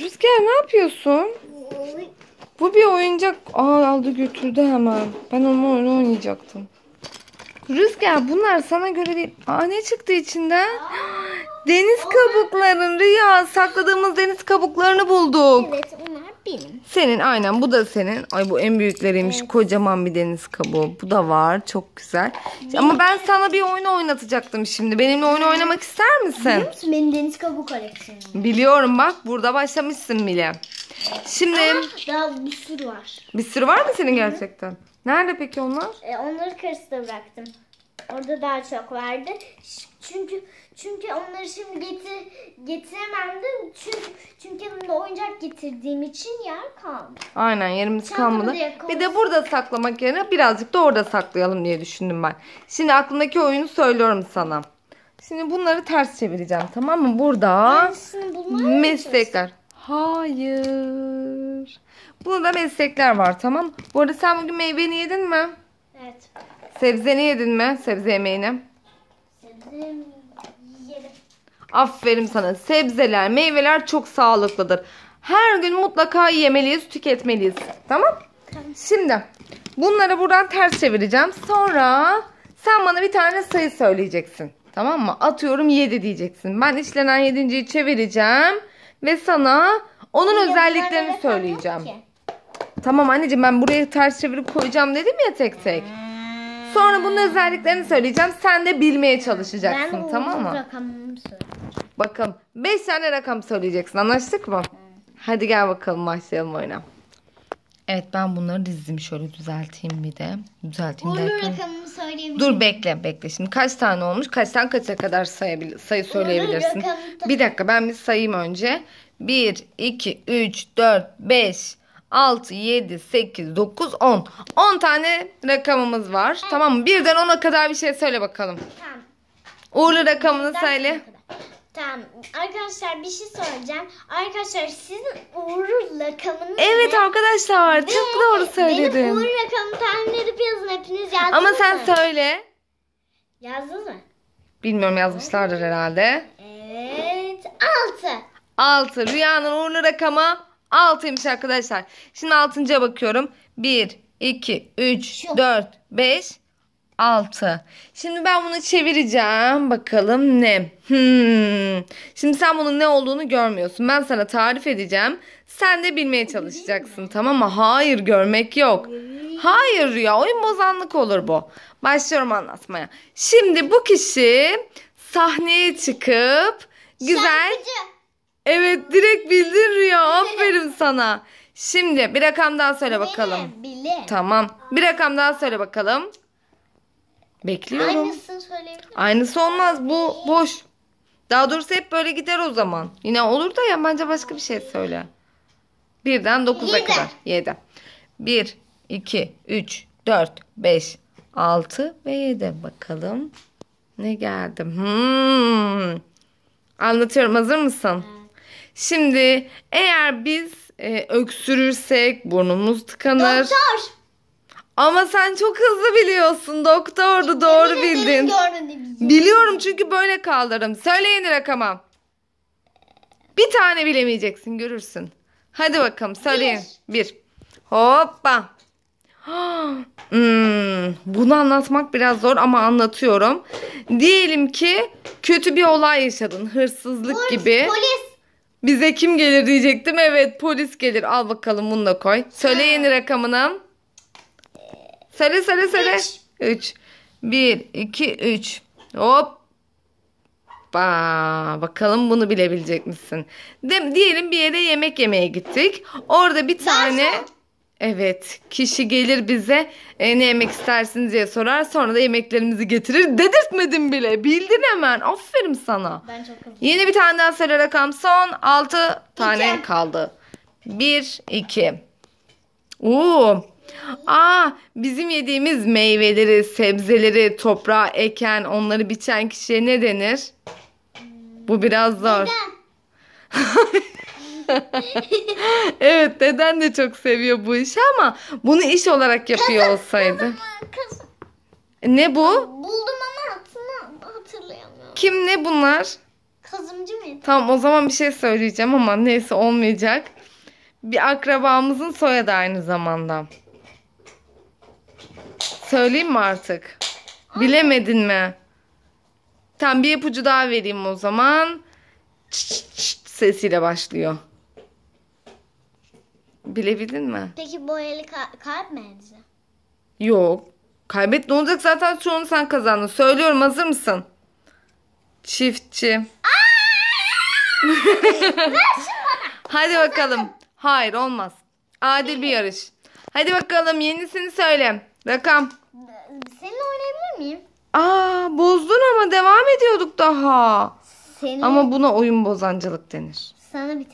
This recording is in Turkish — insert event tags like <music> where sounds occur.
Rüzgar ne yapıyorsun? Bu bir oyuncak. Aa aldı götürdü hemen. Ben onu oyunu oynayacaktım. Rüzgar bunlar sana göre değil. Aa ne çıktı içinden? <gasps> Deniz kabukların Rüya sakladığımız deniz kabuklarını bulduk. Evet benim. Senin aynen bu da senin. Ay bu en büyükleriymiş. Evet. Kocaman bir deniz kabuğu. Bu da var. Çok güzel. Benim. Ama ben sana bir oyun oynatacaktım şimdi. Benimle oyun oynamak ister misin? Biliyor musun benim deniz kabuğu koleksiyonum. Biliyorum bak burada başlamışsın bile. Şimdi Ama daha bir sürü var. Bir sürü var mı senin gerçekten? Hı -hı. Nerede peki onlar? E, onları karısına bıraktım. Orada daha çok vardı. Çünkü çünkü onları şimdi getir Getiremedim çünkü, çünkü yanımda oyuncak getirdiğim için yer kalmadı. Aynen yerimiz Çantamı kalmadı. Bir de burada saklamak yerine birazcık da orada saklayalım diye düşündüm ben. Şimdi aklındaki oyunu söylüyorum sana. Şimdi bunları ters çevireceğim tamam mı? Burada meslekler. Hayır. Burada meslekler var tamam. Bu arada sen bugün meyveni yedin mi? Evet. Sebzeni yedin mi? Sebze yemeğini. Sebze mi? Aferin sana. Sebzeler, meyveler çok sağlıklıdır. Her gün mutlaka yemeliyiz, tüketmeliyiz. Tamam? Şimdi bunları buradan ters çevireceğim. Sonra sen bana bir tane sayı söyleyeceksin. Tamam mı? Atıyorum 7 diyeceksin. Ben işlenen 7.yi çevireceğim ve sana onun özelliklerini söyleyeceğim. Tamam anneciğim ben buraya ters çevirip koyacağım dedim ya tek tek. Hmm. Sonra bunun özelliklerini söyleyeceğim. Sen de bilmeye çalışacaksın ben tamam mı? Bakalım. 5 tane rakam söyleyeceksin. Anlaştık mı? Hı. Hadi gel bakalım başlayalım oyuna. Evet ben bunları dizdim şöyle düzelteyim bir de. Düzelteyim Olur derken. rakamımı söyleyebilirim. Dur bekle bekle şimdi kaç tane olmuş kaçtan kaça kadar sayabil sayı söyleyebilirsin. Olur, bir dakika ben bir sayayım önce. 1, 2, 3, 4, 5, 6, 7, 8, 9, 10. 10 tane rakamımız var. Evet. Tamam mı? Birden 10'a kadar bir şey söyle bakalım. Tamam. Uğurlu rakamını Birden söyle. Tamam. Arkadaşlar bir şey soracağım. Arkadaşlar sizin uğurlu rakamınız Evet ne? arkadaşlar. Ve çok doğru söyledin. Benim uğurlu rakamı tahmin edip yazın. Hepiniz yazdınız Ama sen mı? söyle. Yazdın mı? Bilmiyorum yazmışlardır herhalde. Evet. 6. 6. Rüyanın uğurlu rakamı 6'ymış arkadaşlar. Şimdi 6.ya bakıyorum. 1, 2, 3, 4, 5, 6. Şimdi ben bunu çevireceğim. Bakalım ne? Hmm. Şimdi sen bunun ne olduğunu görmüyorsun. Ben sana tarif edeceğim. Sen de bilmeye çalışacaksın tamam mı? Hayır görmek yok. Hayır ya oyun bozanlık olur bu. Başlıyorum anlatmaya. Şimdi bu kişi sahneye çıkıp güzel... Şarkıcı. Evet direkt bildin Rüya. Aferin sana. Şimdi bir rakam daha söyle bakalım. Bilim, bilim. Tamam. Bir rakam daha söyle bakalım. Bekliyorum. Aynısını söyleyebilir Aynısı olmaz. Bu boş. Daha doğrusu hep böyle gider o zaman. Yine olur da ya bence başka bir şey söyle. Birden dokuza kadar. Yedi. Bir, iki, üç, dört, beş, altı ve yedi. Bakalım ne geldi. Hmm. Anlatıyorum hazır mısın? Evet. Şimdi eğer biz e, öksürürsek burnumuz tıkanır. Doktor. Ama sen çok hızlı biliyorsun. Doktordu doğru Yemin bildin. Biliyorum çünkü böyle kaldırdım. Söyleyin rakamı. Bir tane bilemeyeceksin görürsün. Hadi bakalım söyleyin. Bir. Bir. Hoppa. <gasps> Hmm, bunu anlatmak biraz zor ama anlatıyorum. Diyelim ki kötü bir olay yaşadın. Hırsızlık Hırs, gibi. Polis. Bize kim gelir diyecektim. Evet polis gelir. Al bakalım bunu da koy. Söyle yeni rakamını. Söyle söyle söyle. 3. 1, 2, 3. Hop. Ba, bakalım bunu bilebilecek misin? De, diyelim bir yere yemek yemeye gittik. Orada bir tane... Garson. Evet, kişi gelir bize e, ne yemek istersiniz diye sorar. Sonra da yemeklerimizi getirir. Dedirtmedin bile. Bildin hemen. Aferin sana. Ben çok kızdım. Yeni bir tane daha söyle rakam. Son 6 tane İki. kaldı. 1, 2. Oo. Aa, bizim yediğimiz meyveleri, sebzeleri toprağa eken, onları biçen kişiye ne denir? Bu biraz zor. Neden? <laughs> <laughs> evet deden de çok seviyor bu işi ama bunu iş olarak yapıyor kazık, olsaydı. Kazık, kazık. Ne bu? Buldum ama adını hatırlayamıyorum. Kim ne bunlar? Kazımcı mıydı? Tamam o zaman bir şey söyleyeceğim ama neyse olmayacak. Bir akrabamızın soyadı aynı zamanda. Söyleyeyim mi artık? Ay. Bilemedin mi? Tam bir ipucu daha vereyim o zaman. Çıt çıt sesiyle başlıyor. Bilebildin mi? Peki boyalı ka- kalp Yok. Kaybet ne olacak zaten çoğunu sen kazandın. Söylüyorum hazır mısın? Çiftçi. <laughs> Hadi bakalım. Hayır olmaz. Adil bir yarış. Hadi bakalım yenisini söyle. Rakam. Seninle oynayabilir miyim? Aa bozdun ama devam ediyorduk daha. Senin Ama buna oyun bozancılık denir. sana bir tane